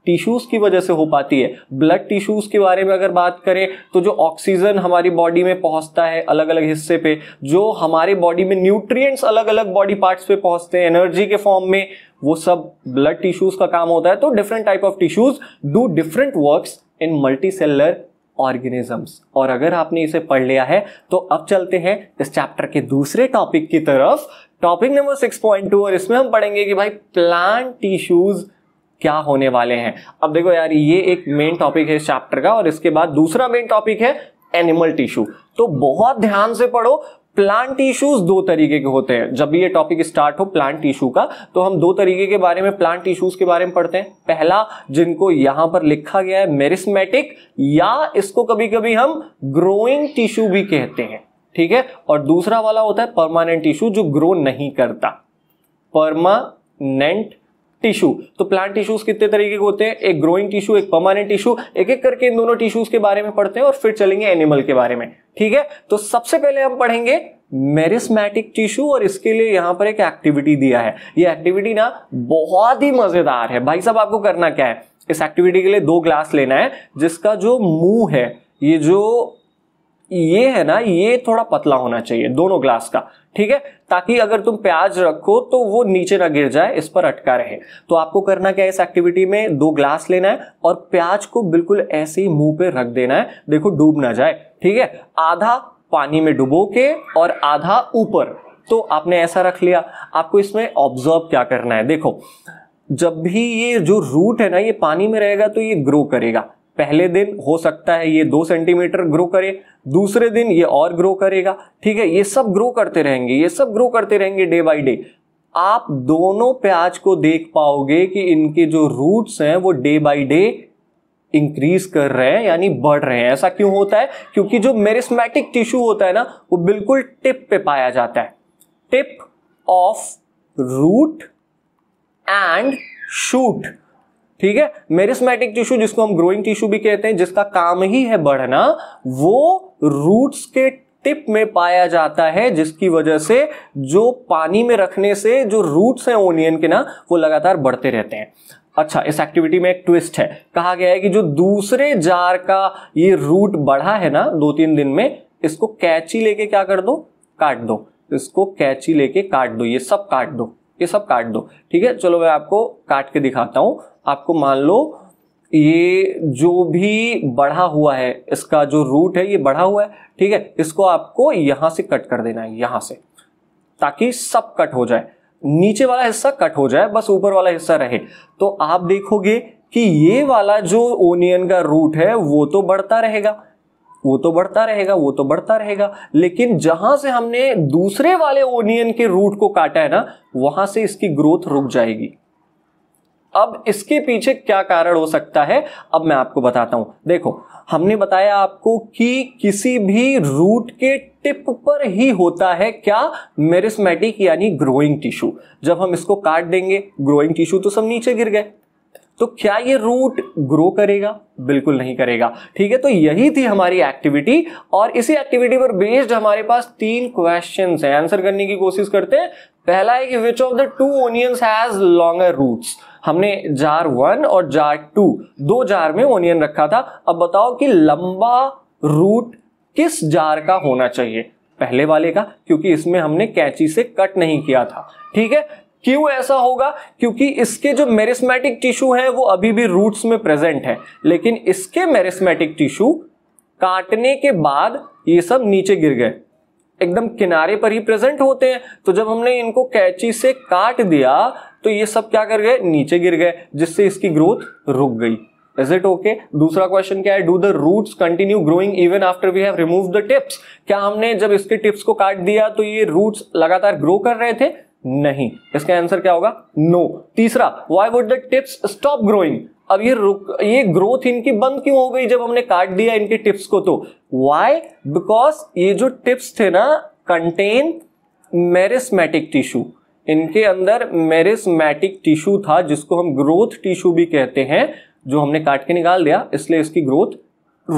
टिश्यूज की वजह से हो पाती है ब्लड टिश्यूज के बारे में अगर बात करें तो जो ऑक्सीजन हमारी बॉडी में पहुंचता है अलग अलग हिस्से पे जो हमारे बॉडी में न्यूट्रिएंट्स अलग अलग बॉडी पार्ट्स पे पहुंचते हैं एनर्जी के फॉर्म में वो सब ब्लड टिश्यूज का काम होता है तो different type of tissues do different work in multicellular organisms और अगर आपने इसे पढ़ लिया है तो अब चलते हैं इस चैप्टर के दूसरे टॉपिक की तरफ टॉपिक नंबर 6.2 और इसमें हम पढ़ेंगे कि भाई प्लांट टिश्यूज क्या होने वाले हैं अब देखो यार ये एक मेन टॉपिक है इस चैप्टर का और इसके बाद दूसरा मेन टॉपिक है एनिमल टिश्यू तो बहुत ध्यान से पढ़ो प्लांट टिश्यूज दो तरीके के होते हैं जब भी ये टॉपिक स्टार्ट हो प्लांट टिश्यू का तो हम दो तरीके के बारे में प्लांट टिश्यूज के बारे में पढ़ते हैं पहला जिनको यहां पर लिखा गया है मेरिस्मेटिक या इसको कभी कभी हम ग्रोइंग टिश्यू भी कहते हैं ठीक है और दूसरा वाला होता है परमानेंट टिश्यू जो ग्रो नहीं करता परमानेंट टिश्यू तो प्लांट टिश्यूज कितने तरीके के होते हैं एक ग्रोइंग टिश्यू एक परमानेंट टिश्यू एक एक करके इन दोनों टिश्यूज के बारे में पढ़ते हैं और फिर चलेंगे एनिमल के बारे में ठीक है तो सबसे पहले हम पढ़ेंगे मेरिस्मैटिक टिश्यू और इसके लिए यहां पर एक एक्टिविटी दिया है ये एक्टिविटी ना बहुत ही मजेदार है भाई साहब आपको करना क्या है इस एक्टिविटी के लिए दो ग्लास लेना है जिसका जो मुंह है ये जो ये है ना ये थोड़ा पतला होना चाहिए दोनों ग्लास का ठीक है ताकि अगर तुम प्याज रखो तो वो नीचे ना गिर जाए इस पर अटका रहे तो आपको करना क्या है इस एक्टिविटी में दो ग्लास लेना है और प्याज को बिल्कुल ऐसे ही मुंह पे रख देना है देखो डूब ना जाए ठीक है आधा पानी में डुबो के और आधा ऊपर तो आपने ऐसा रख लिया आपको इसमें ऑब्जर्व क्या करना है देखो जब भी ये जो रूट है ना ये पानी में रहेगा तो ये ग्रो करेगा पहले दिन हो सकता है ये दो सेंटीमीटर ग्रो करे दूसरे दिन ये और ग्रो करेगा ठीक है ये सब ग्रो करते रहेंगे ये सब ग्रो करते रहेंगे डे बाई डे आप दोनों प्याज को देख पाओगे कि इनके जो रूट्स हैं वो डे बाई डे इंक्रीज कर रहे हैं यानी बढ़ रहे हैं ऐसा क्यों होता है क्योंकि जो मेरिस्मेटिक टिश्यू होता है ना वो बिल्कुल टिप पे पाया जाता है tip of root and shoot ठीक है मेरिस्मेटिक टिश्यू जिसको हम ग्रोइंग टिश्यू भी कहते हैं जिसका काम ही है बढ़ना वो रूट्स के टिप में पाया जाता है जिसकी वजह से जो पानी में रखने से जो रूट्स हैं ओनियन के ना वो लगातार बढ़ते रहते हैं अच्छा इस एक्टिविटी में एक ट्विस्ट है कहा गया है कि जो दूसरे जार का ये रूट बढ़ा है ना दो तीन दिन में इसको कैची लेके क्या कर दो काट दो इसको कैची लेके काट दो ये सब काट दो ये सब काट दो ठीक है चलो मैं आपको काट के दिखाता हूं आपको मान लो ये जो भी बढ़ा हुआ है इसका जो रूट है ये बढ़ा हुआ है ठीक है इसको आपको यहां से कट कर देना है यहां से ताकि सब कट हो जाए नीचे वाला हिस्सा कट हो जाए बस ऊपर वाला हिस्सा रहे तो आप देखोगे कि ये वाला जो ओनियन का रूट है वो तो बढ़ता रहेगा वो तो बढ़ता रहेगा वो तो बढ़ता रहेगा लेकिन जहां से हमने दूसरे वाले ओनियन के रूट को काटा है ना वहां से इसकी ग्रोथ रुक जाएगी अब इसके पीछे क्या कारण हो सकता है अब मैं आपको बताता हूं देखो हमने बताया आपको कि किसी भी रूट के टिप पर ही होता है क्या मेरिस्मेटिक यानी ग्रोइंग टिश्यू जब हम इसको काट देंगे ग्रोइंग टिश्यू तो सब नीचे गिर गए तो क्या ये रूट ग्रो करेगा बिल्कुल नहीं करेगा ठीक है तो यही थी हमारी एक्टिविटी और इसी एक्टिविटी पर बेस्ड हमारे पास तीन क्वेश्चन है आंसर करने की कोशिश करते हैं पहला है कि which of the two onions has longer roots हमने जार वन और जार टू दो जार में ओनियन रखा था अब बताओ कि लंबा रूट किस जार का होना चाहिए पहले वाले का क्योंकि इसमें हमने कैंची से कट नहीं किया था ठीक है क्यों ऐसा होगा क्योंकि इसके जो मेरिस्मेटिक टिश्यू है वो अभी भी रूट्स में प्रेजेंट है लेकिन इसके मेरिस्मेटिक टिश्यू काटने के बाद ये सब नीचे गिर गए एकदम किनारे पर ही प्रेजेंट होते हैं तो जब हमने इनको कैची से काट दिया तो ये सब क्या कर गए नीचे गिर गए जिससे इसकी ग्रोथ रुक गई इज इट ओके दूसरा क्वेश्चन क्या है do the root continue growing even after we have remove the tips क्या हमने जब इसके टिप्स को काट दिया तो ये रूट लगातार ग्रो कर रहे थे नहीं इसका आंसर क्या होगा नो no. तीसरा why would the tips stop growing अब ये रुक ये ग्रोथ इनकी बंद क्यों हो गई जब हमने काट दिया इनके टिप्स को तो वाई बिकॉज ये जो टिप्स थे ना कंटेन मेरिस्मेटिक टिश्यू इनके अंदर मेरिस्मैटिक टिश्यू था जिसको हम ग्रोथ टिश्यू भी कहते हैं जो हमने काट के निकाल दिया इसलिए इसकी ग्रोथ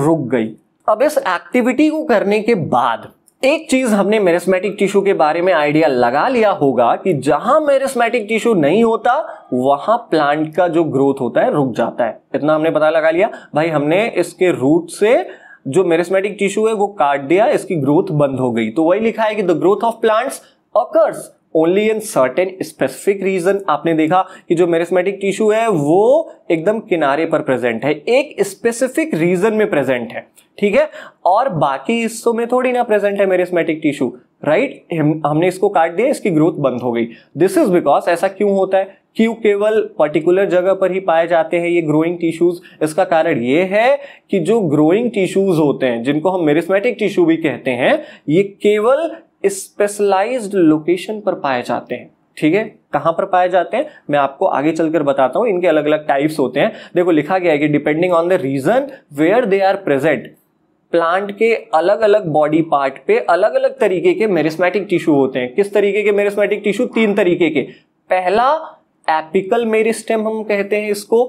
रुक गई अब इस एक्टिविटी को करने के बाद एक चीज हमने मेरिस्मेटिक टिश्यू के बारे में आइडिया लगा लिया होगा कि जहां मेरिस्मेटिक टिश्यू नहीं होता वहां प्लांट का जो ग्रोथ होता है रुक जाता है इतना हमने पता लगा लिया भाई हमने इसके रूट से जो मेरिस्मेटिक टिश्यू है वो काट दिया इसकी ग्रोथ बंद हो गई तो वही लिखा है कि the growth of plants occurs only in certain specific region आपने देखा कि जो मेरिस्मेटिक टिश्यू है वो एकदम किनारे पर प्रेजेंट है एक स्पेसिफिक रीजन में प्रेजेंट है ठीक है और बाकी हिस्सों में थोड़ी ना प्रेजेंट है मेरिस्मेटिक टिश्यू राइट हमने इसको काट दिया इसकी ग्रोथ बंद हो गई दिस इज बिकॉज ऐसा क्यों होता है क्यों केवल पर्टिकुलर जगह पर ही पाए जाते हैं ये ग्रोइंग टिश्यूज इसका कारण ये है कि जो ग्रोइंग टिश्यूज होते हैं जिनको हम मेरिस्मेटिक टिश्यू भी कहते हैं ये केवल स्पेशलाइज्ड लोकेशन पर पाए जाते हैं ठीक है कहां पर पाए जाते हैं मैं आपको आगे चलकर बताता हूं इनके अलग अलग टाइप्स होते हैं देखो लिखा गया है कि depending on the region where they are present plant के अलग अलग बॉडी पार्ट पे अलग अलग तरीके के मेरिस्मेटिक टिश्यू होते हैं किस तरीके के मेरिस्मेटिक टिश्यू तीन तरीके के पहला एपिकल मेरिस्टेम हम कहते हैं इसको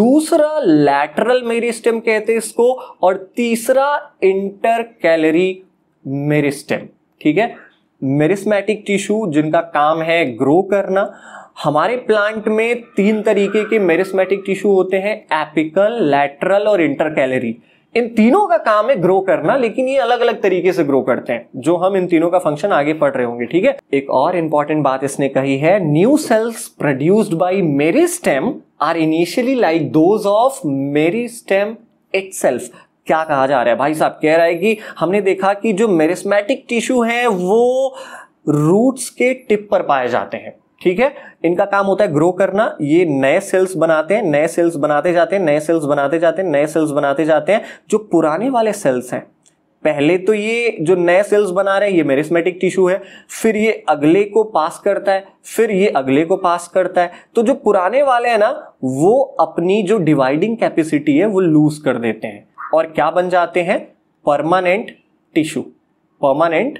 दूसरा लैटरल मेरिस्टेम कहते हैं इसको और तीसरा इंटरकैलरी मेरिस्टेम ठीक है मेरिस्मेटिक टिश्यू जिनका काम है ग्रो करना हमारे प्लांट में तीन तरीके के मेरिस्मेटिक टिश्यू होते हैं एपिकल लैटरल और इंटरकैलरी इन तीनों का काम है ग्रो करना लेकिन ये अलग अलग तरीके से ग्रो करते हैं जो हम इन तीनों का फंक्शन आगे पढ़ रहे होंगे ठीक है एक और इंपॉर्टेंट बात इसने कही है new cells produced by stem are initially like those of stem it क्या कहा जा रहा है भाई साहब कह रहा है कि हमने देखा कि जो मेरिस्मेटिक टिश्यू हैं वो रूट्स के टिप पर पाए जाते हैं ठीक है इनका काम होता है ग्रो करना ये नए सेल्स बनाते हैं नए सेल्स बनाते जाते हैं नए सेल्स बनाते जाते हैं नए सेल्स बनाते जाते हैं जो पुराने वाले सेल्स हैं पहले तो ये जो नए सेल्स बना रहे हैं ये मेरिस्मेटिक टिश्यू है फिर ये अगले को पास करता है फिर ये अगले को पास करता है तो जो पुराने वाले हैं ना वो अपनी जो डिवाइडिंग कैपेसिटी है वो लूज कर देते हैं और क्या बन जाते हैं परमानेंट टिश्यू परमानेंट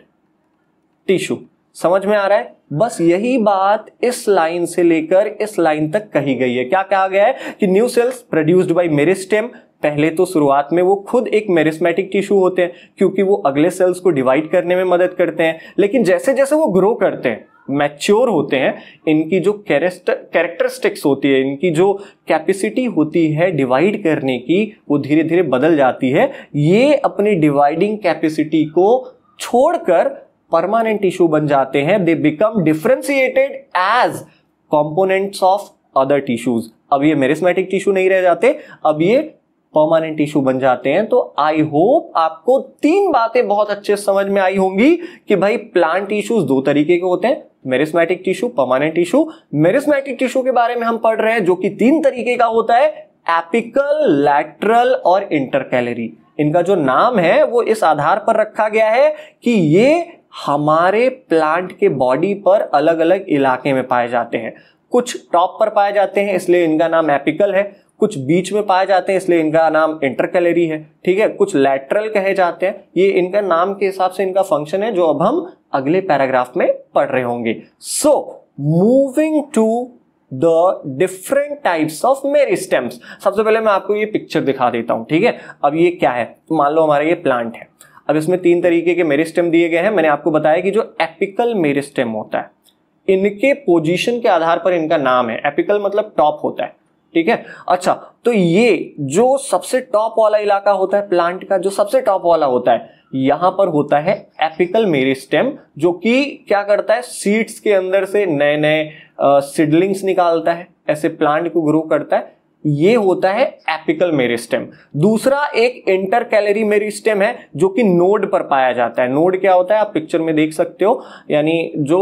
टिश्यू समझ में आ रहा है बस यही बात इस लाइन से लेकर इस लाइन तक कही गई है क्या कहा गया है कि new cells produced by meristem पहले तो शुरुआत में वो खुद एक मेरिस्मेटिक टिश्यू होते हैं क्योंकि वो अगले सेल्स को डिवाइड करने में मदद करते हैं लेकिन जैसे जैसे वो ग्रो करते हैं मैच्योर होते हैं इनकी जो कैरेक्टरिस्टिक्स होती है इनकी जो कैपेसिटी होती है डिवाइड करने की वो धीरे धीरे बदल जाती है ये अपनी डिवाइडिंग कैपेसिटी को छोड़कर परमानेंट इशू बन जाते हैं they become differentiated as components of other tissues अब ये मेरिस्मेटिक टिश्यू नहीं रह जाते अब ये परमानेंट इशू बन जाते हैं तो आई होप आपको तीन बातें बहुत अच्छे समझ में आई होंगी कि भाई प्लांट इश्यूज दो तरीके के होते हैं meristematic tissue permanent tissue meristematic tissue के बारे में हम पढ़ रहे हैं जो कि तीन तरीके का होता है एपिकल लैटरल और इंटरकैलरी इनका जो नाम है वो इस आधार पर रखा गया है कि ये हमारे प्लांट के बॉडी पर अलग अलग इलाके में पाए जाते हैं कुछ टॉप पर पाए जाते हैं इसलिए इनका नाम एपिकल है कुछ बीच में पाए जाते हैं इसलिए इनका नाम इंटरकैलरी है ठीक है कुछ लैटरल कहे जाते हैं ये इनका नाम के हिसाब से इनका फंक्शन है जो अब हम अगले पैराग्राफ में पढ़ रहे होंगे so moving to the different types of meristems सबसे पहले मैं आपको ये पिक्चर दिखा देता हूँ ठीक है अब ये क्या है तो मान लो हमारा ये प्लांट है अब इसमें तीन तरीके के मेरिस्टेम दिए गए हैं मैंने आपको बताया कि जो एपिकल मेरिस्टेम होता है इनके पोजीशन के आधार पर इनका नाम है एपिकल मतलब टॉप होता है ठीक है अच्छा तो ये जो सबसे टॉप वाला इलाका होता है प्लांट का जो सबसे टॉप वाला होता है यहां पर होता है एपिकल मेरिस्टेम जो कि क्या करता है सीड्स के अंदर से नए नए सीडलिंग्स निकालता है ऐसे प्लांट को ग्रो करता है ये होता है एपिकल मेरिस्टेम दूसरा एक इंटर कैलरी मेरिस्टेम है जो कि नोड पर पाया जाता है नोड क्या होता है आप पिक्चर में देख सकते हो यानी जो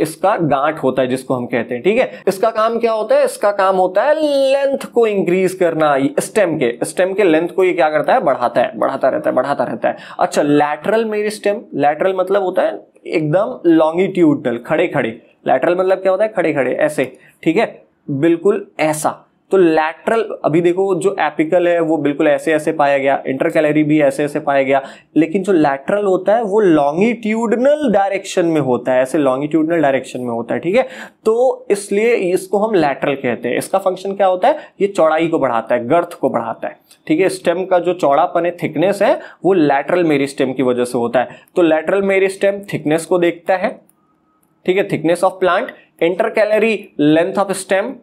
इसका गांठ होता है जिसको हम कहते हैं ठीक है इसका काम क्या होता है इसका काम होता है लेंथ को इंक्रीज करना स्टेम के स्टेम के लेंथ को ये क्या करता है बढ़ाता है बढ़ाता रहता है बढ़ाता रहता है अच्छा लैटरल मेरी स्टेम लैटरल मतलब होता है एकदम लॉन्गिट्यूडल खड़े खड़े लैटरल मतलब क्या होता है खड़े खड़े ऐसे ठीक है बिल्कुल ऐसा तो लैटरल अभी देखो जो एपिकल है वो बिल्कुल ऐसे ऐसे पाया गया इंटर कैलरी भी ऐसे ऐसे पाया गया लेकिन जो लैटरल होता है वो लॉन्गिट्यूडनल डायरेक्शन में होता है ऐसे लॉन्गिट्यूडनल डायरेक्शन में होता है ठीक है तो इसलिए इसको हम लैटरल कहते हैं इसका फंक्शन क्या होता है ये चौड़ाई को बढ़ाता है गर्थ को बढ़ाता है ठीक है स्टेम का जो चौड़ापन है थिकनेस है वो लैटरल मेरी स्टेम की वजह से होता है तो लैटरल मेरी स्टेम थिकनेस को देखता है ठीक है thickness of plant intercalary length of stem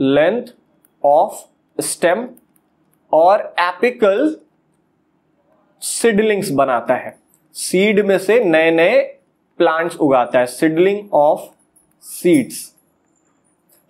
length of stem और एपिकल सिडलिंग्स बनाता है सीड में से नए नए प्लांट्स उगाता है सिडलिंग ऑफ सीड्स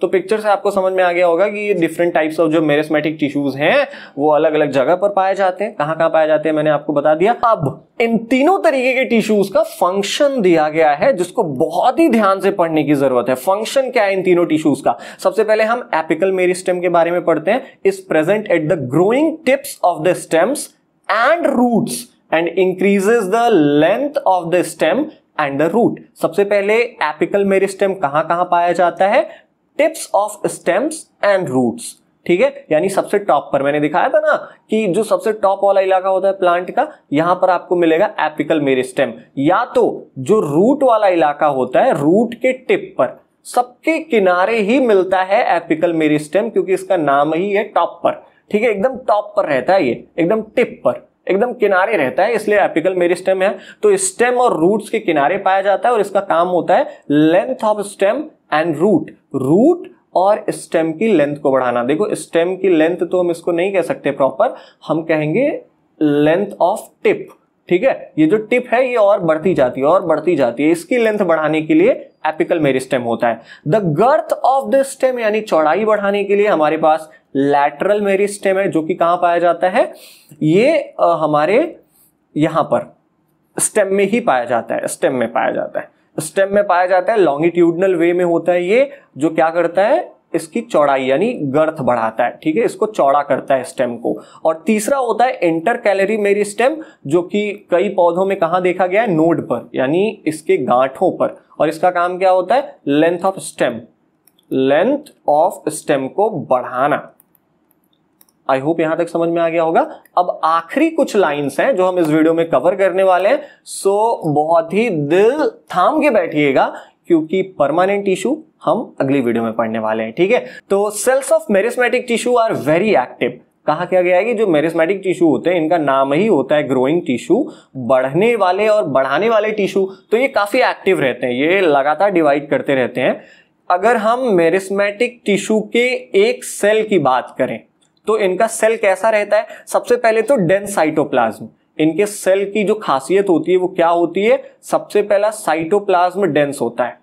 तो पिक्चर से आपको समझ में आ गया होगा कि ये डिफरेंट टाइप्स ऑफ जो मेरेस्मेटिक टिश्यूज हैं वो अलग अलग जगह पर पाए जाते हैं कहाँ कहाँ पाए जाते हैं मैंने आपको बता दिया अब इन तीनों तरीके के टिश्यूज का फंक्शन दिया गया है जिसको बहुत ही ध्यान से पढ़ने की जरूरत है फंक्शन क्या है इन तीनों टिश्यूज का सबसे पहले हम एपिकल मेरिस्टेम के बारे में पढ़ते हैं is present at the growing tips of the stems and roots and increases the length of the stem and the root सबसे पहले एपिकल मेरिस्टेम कहां कहां पाया जाता है tips of stems and roots ठीक है यानी सबसे टॉप पर मैंने दिखाया था ना कि जो सबसे टॉप वाला इलाका होता है प्लांट का यहां पर आपको मिलेगा एपिकल मेरिस्टेम या तो जो रूट वाला इलाका होता है रूट के टिप पर सबके किनारे ही मिलता है एपिकल मेरिस्टेम क्योंकि इसका नाम ही है टॉप पर ठीक है एकदम टॉप पर रहता है ये एकदम टिप पर एकदम किनारे रहता है इसलिए एपिकल मेरिस्टेम है तो स्टेम और रूट्स के किनारे पाया जाता है और इसका काम होता है length of stem and root root और स्टेम की लेंथ को बढ़ाना देखो स्टेम की लेंथ तो हम इसको नहीं कह सकते प्रॉपर हम कहेंगे लेंथ ऑफ टिप ठीक है ये जो टिप है ये और बढ़ती जाती है और बढ़ती जाती है इसकी लेंथ बढ़ाने के लिए एपिकल मेरिस्टेम होता है the girth of the stem यानी चौड़ाई बढ़ाने के लिए हमारे पास लैटरल मेरिस्टेम है जो कि कहां पाया जाता है ये आ, हमारे यहां पर स्टेम में ही पाया जाता है स्टेम में पाया जाता है स्टेम में पाया जाता है लॉन्गिट्यूडनल वे में होता है ये जो क्या करता है इसकी चौड़ाई यानी गर्थ बढ़ाता है ठीक है इसको चौड़ा करता है स्टेम को और तीसरा होता है इंटर कैलरी मेरी स्टेम जो कि कई पौधों में कहा देखा गया है नोड पर यानी इसके गांठों पर और इसका काम क्या होता है length of stem length of stem को बढ़ाना आई होप यहां तक समझ में आ गया होगा अब आखिरी कुछ लाइंस हैं जो हम इस वीडियो में कवर करने वाले हैं सो बहुत ही दिल थाम के बैठिएगा क्योंकि परमानेंट टिश्यू हम अगली वीडियो में पढ़ने वाले हैं ठीक है तो cells of meristematic tissue are very active कहा क्या गया है कि जो मेरिस्मेटिक टिश्यू होते हैं इनका नाम ही होता है ग्रोइंग टिश्यू बढ़ने वाले और बढ़ाने वाले टिश्यू तो ये काफ़ी एक्टिव रहते हैं ये लगातार डिवाइड करते रहते हैं अगर हम मेरिस्मेटिक टिश्यू के एक सेल की बात करें तो इनका सेल कैसा रहता है सबसे पहले तो डेंस साइटोप्लाज्म इनके सेल की जो खासियत होती है वो क्या होती है सबसे पहला साइटोप्लाज्म डेंस होता है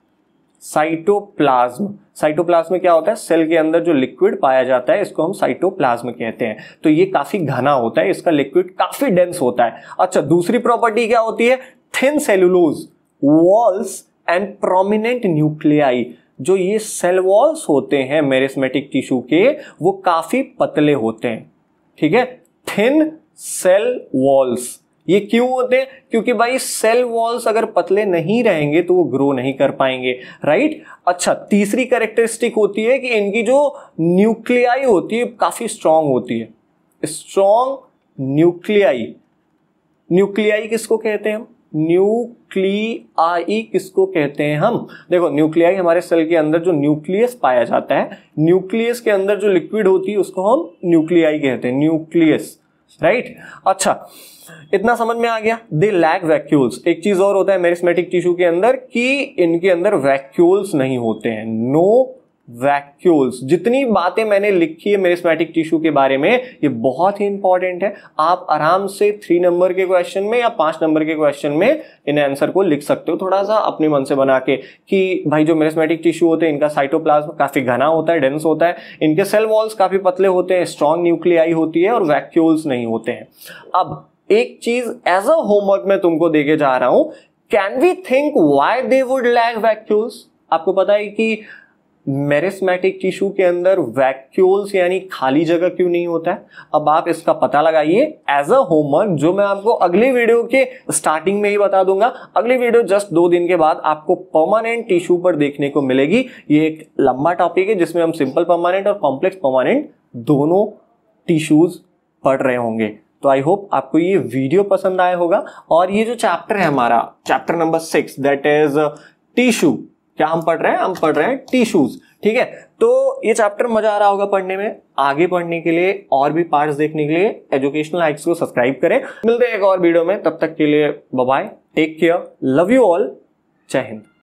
साइटोप्लाज्म साइटोप्लाज्म में क्या होता है सेल के अंदर जो लिक्विड पाया जाता है इसको हम साइटोप्लाज्म कहते हैं तो ये काफी घना होता है इसका लिक्विड काफी डेंस होता है अच्छा दूसरी प्रॉपर्टी क्या होती है thin cellulose walls and prominent nuclei जो ये सेल वॉल्स होते हैं मेरिस्मेटिक टिश्यू के वो काफी पतले होते हैं ठीक है थिन सेल वॉल्स ये क्यों होते हैं क्योंकि भाई सेल वॉल्स अगर पतले नहीं रहेंगे तो वो ग्रो नहीं कर पाएंगे राइट अच्छा तीसरी कैरेक्टरिस्टिक होती है कि इनकी जो न्यूक्लियाई होती है काफी स्ट्रांग होती है स्ट्रांग न्यूक्लियाई न्यूक्लियाई किसको कहते हैं हम न्यूक्लियाई किसको कहते हैं हम देखो न्यूक्लियाई हमारे सेल के अंदर जो न्यूक्लियस पाया जाता है न्यूक्लियस के अंदर जो लिक्विड होती है उसको हम न्यूक्लियाई कहते हैं न्यूक्लियस राइट अच्छा इतना समझ में आ गया दे लैक वैक्यूल्स एक चीज और होता है मेरिस्मेटिक टिश्यू के अंदर कि इनके अंदर वैक्यूल्स नहीं होते हैं नो no वैक्यूल्स जितनी बातें मैंने लिखी है मेरिस्मेटिक टिश्यू के बारे में ये बहुत ही इंपॉर्टेंट है आप आराम से थ्री नंबर के क्वेश्चन में या पांच नंबर के क्वेश्चन में इन आंसर को लिख सकते हो थोड़ा सा अपने मन से बना के कि भाई जो मेरिस्मेटिक टिश्यू होते हैं इनका साइटोप्लाज्म काफी घना होता है डेंस होता है इनके सेल वॉल्स काफी पतले होते हैं स्ट्रॉन्ग न्यूक्लियाई होती है और वैक्यूल्स नहीं होते हैं अब एक चीज एज अ होमवर्क मैं तुमको देके जा रहा हूं can we think why they would lack vacuoles आपको पता है कि मेरिस्मेटिक टिश्यू के अंदर वैक्यूल्स यानी खाली जगह क्यों नहीं होता है अब आप इसका पता लगाइए एज अ होमवर्क जो मैं आपको अगले वीडियो के स्टार्टिंग में ही बता दूंगा अगले वीडियो जस्ट दो दिन के बाद आपको परमानेंट टिश्यू पर देखने को मिलेगी ये एक लंबा टॉपिक है जिसमें हम सिंपल परमानेंट और कॉम्प्लेक्स परमानेंट दोनों टिश्यूज पढ़ रहे होंगे तो आई होप आपको ये वीडियो पसंद आया होगा और ये जो चैप्टर है हमारा chapter number six that is tissue क्या हम पढ़ रहे हैं हम पढ़ रहे हैं टिश्यूज ठीक है तो ये चैप्टर मजा आ रहा होगा पढ़ने में आगे पढ़ने के लिए और भी पार्ट्स देखने के लिए एजुकेशनल हाइक्स को सब्सक्राइब करें मिलते हैं एक और वीडियो में तब तक के लिए bye take care love you all Jai Hind